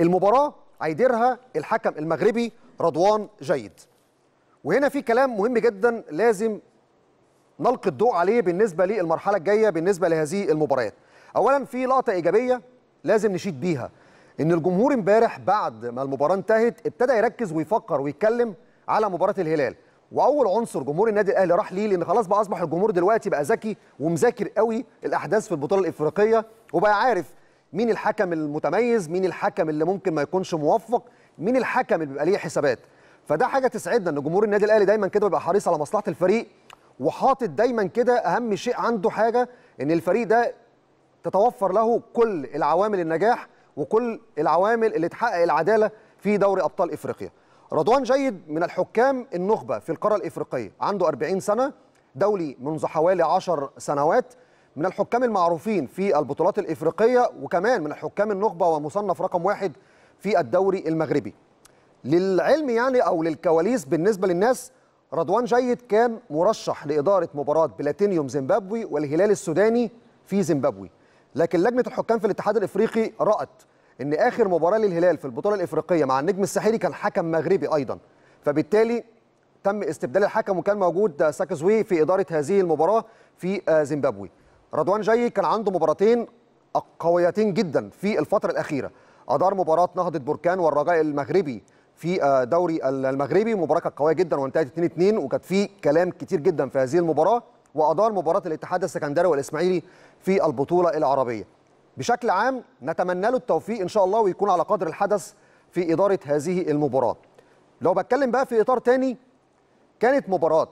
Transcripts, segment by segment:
المباراه هيديرها الحكم المغربي رضوان جيد وهنا في كلام مهم جدا لازم نلقي الضوء عليه بالنسبه للمرحله الجايه بالنسبه لهذه المباريات اولا في لقطه ايجابيه لازم نشيد بيها ان الجمهور امبارح بعد ما المباراه انتهت ابتدى يركز ويفكر ويتكلم على مباراه الهلال واول عنصر جمهور النادي الاهلي راح ليه لان خلاص بقى اصبح الجمهور دلوقتي بقى ذكي ومذاكر قوي الاحداث في البطوله الافريقيه وبقى عارف مين الحكم المتميز مين الحكم اللي ممكن ما يكونش موفق مين الحكم اللي بيبقى ليه حسابات فده حاجه تسعدنا ان جمهور النادي الاهلي دايما كده بيبقى حريص على مصلحه الفريق وحاطط دايما كده اهم شيء عنده حاجه ان الفريق ده تتوفر له كل العوامل النجاح وكل العوامل اللي تحقق العداله في دوري ابطال افريقيا رضوان جيد من الحكام النخبه في القاره الافريقيه عنده 40 سنه دولي منذ حوالي 10 سنوات من الحكام المعروفين في البطولات الإفريقية وكمان من الحكام النخبة ومصنف رقم واحد في الدوري المغربي للعلم يعني أو للكواليس بالنسبة للناس رضوان جيد كان مرشح لإدارة مباراة بلاتينيوم زيمبابوي والهلال السوداني في زيمبابوي لكن لجنة الحكام في الاتحاد الإفريقي رأت أن آخر مباراة للهلال في البطولة الإفريقية مع النجم الساحلي كان حكم مغربي أيضا فبالتالي تم استبدال الحكم وكان موجود ساكزوي في إدارة هذه المباراة في آه، زيمبابوي رضوان جاي كان عنده مباراتين قويتين جدا في الفترة الأخيرة أدار مباراة نهضة بركان والرجاء المغربي في آه، دوري المغربي مباراة كانت قوية جدا وانتهت 2-2 وكانت في كلام كتير جدا في هذه المباراة وأدار مباراة الاتحاد السكندري والإسماعيلي في البطولة العربية بشكل عام نتمنى له التوفيق إن شاء الله ويكون على قدر الحدث في إدارة هذه المباراة لو بتكلم بقى في إطار تاني كانت مباراة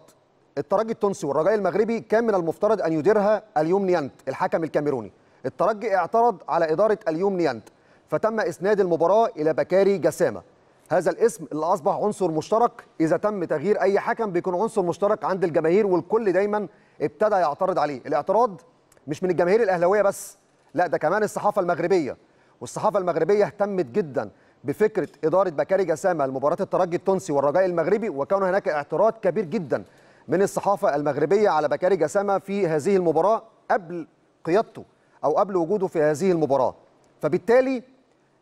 الترجي التونسي والرجاء المغربي كان من المفترض ان يديرها اليوم نيانت الحكم الكاميروني الترجي اعترض على اداره اليوم نيانت فتم اسناد المباراه الى بكاري جسامه هذا الاسم اللي اصبح عنصر مشترك اذا تم تغيير اي حكم بيكون عنصر مشترك عند الجماهير والكل دايما ابتدى يعترض عليه الاعتراض مش من الجماهير الاهلاويه بس لا ده كمان الصحافه المغربيه والصحافه المغربيه اهتمت جدا بفكره اداره بكاري جسامه لمباراه الترجي التونسي والرجاء المغربي وكان هناك اعتراض كبير جدا من الصحافة المغربية على بكاري جسامة في هذه المباراة قبل قيادته أو قبل وجوده في هذه المباراة فبالتالي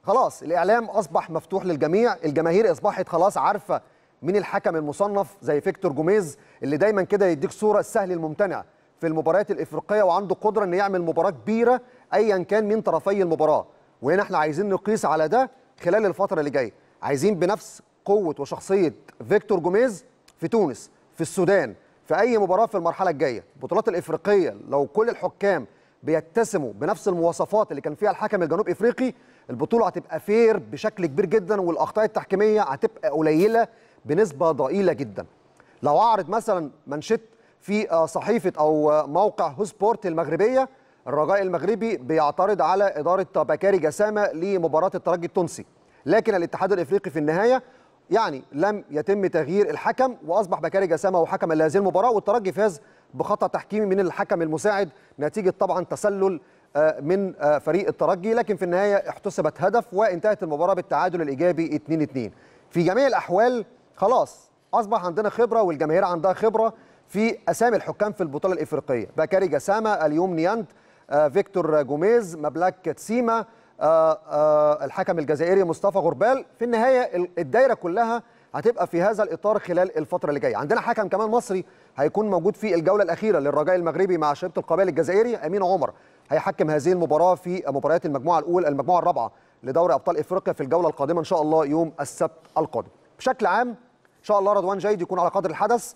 خلاص الإعلام أصبح مفتوح للجميع الجماهير أصبحت خلاص عارفة مين الحكم المصنف زي فيكتور جوميز اللي دايما كده يديك صورة السهل الممتنع في المباريات الإفريقية وعنده قدرة أن يعمل مباراة كبيرة أيا كان من طرفي المباراة وهنا احنا عايزين نقيس على ده خلال الفترة اللي جاية عايزين بنفس قوة وشخصية فيكتور جوميز في تونس في السودان في اي مباراه في المرحله الجايه البطولات الافريقيه لو كل الحكام بيتسموا بنفس المواصفات اللي كان فيها الحكم الجنوب افريقي البطوله هتبقى فير بشكل كبير جدا والاخطاء التحكيميه هتبقى قليله بنسبه ضئيله جدا لو اعرض مثلا منشط في آه، صحيفه او آه، موقع هوسبورت المغربيه الرجاء المغربي بيعترض على اداره بكاري جسامه لمباراه الترجي التونسي لكن الاتحاد الافريقي في النهايه يعني لم يتم تغيير الحكم واصبح بكاري جسامه هو حكم لهذه المباراه والترجي فاز بخطا تحكيمي من الحكم المساعد نتيجه طبعا تسلل آه، من آه، فريق الترجي لكن في النهايه احتسبت هدف وانتهت المباراه بالتعادل الايجابي 2 2 في جميع الاحوال خلاص اصبح عندنا خبره والجماهير عندها خبره في اسامي الحكام في البطوله الافريقيه بكاري جسامه اليوم نيانت آه، فيكتور جوميز مبلاك تسيما آه، آه، الحكم الجزائري مصطفى غربال في النهايه الدايره كلها هتبقى في هذا الاطار خلال الفتره اللي جايه عندنا حكم كمان مصري هيكون موجود في الجوله الاخيره للرجاء المغربي مع شبيبه القبائل الجزائري امين عمر هيحكم هذه المباراه في مباريات المجموعه الاولى المجموعه الرابعه لدوري ابطال افريقيا في الجوله القادمه ان شاء الله يوم السبت القادم بشكل عام ان شاء الله رضوان جيد يكون على قدر الحدث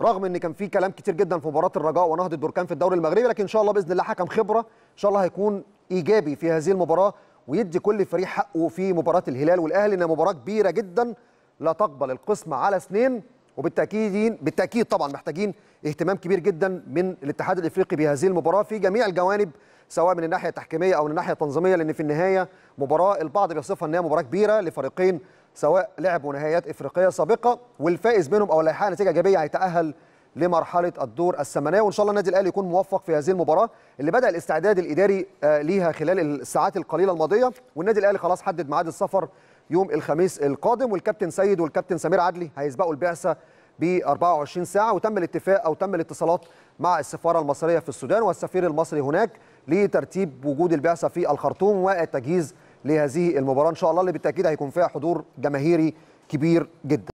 رغم ان كان في كلام كتير جدا في مباراه الرجاء ونهضه بركان في الدوري المغربي لكن ان شاء الله باذن الله حكم خبره ان شاء الله هيكون ايجابي في هذه المباراه ويدي كل فريق حقه في مباراه الهلال والاهلي انها مباراه كبيره جدا لا تقبل القسمه على اثنين وبالتاكيد بالتاكيد طبعا محتاجين اهتمام كبير جدا من الاتحاد الافريقي بهذه المباراه في جميع الجوانب سواء من الناحيه التحكيميه او من الناحيه التنظيميه لان في النهايه مباراه البعض بيصفها انها مباراه كبيره لفريقين سواء لعبوا نهائيات افريقيه سابقه والفائز منهم او اللي هيحقق نتيجه ايجابيه هيتاهل لمرحله الدور الثمانيه وان شاء الله النادي الاهلي يكون موفق في هذه المباراه اللي بدا الاستعداد الاداري آه، ليها خلال الساعات القليله الماضيه والنادي الاهلي خلاص حدد ميعاد السفر يوم الخميس القادم والكابتن سيد والكابتن سمير عدلي هيسبقوا البعثه ب 24 ساعه وتم الاتفاق او تم الاتصالات مع السفاره المصريه في السودان والسفير المصري هناك لترتيب وجود البعثه في الخرطوم والتجهيز لهذه المباراه ان شاء الله اللي بالتاكيد هيكون فيها حضور جماهيري كبير جدا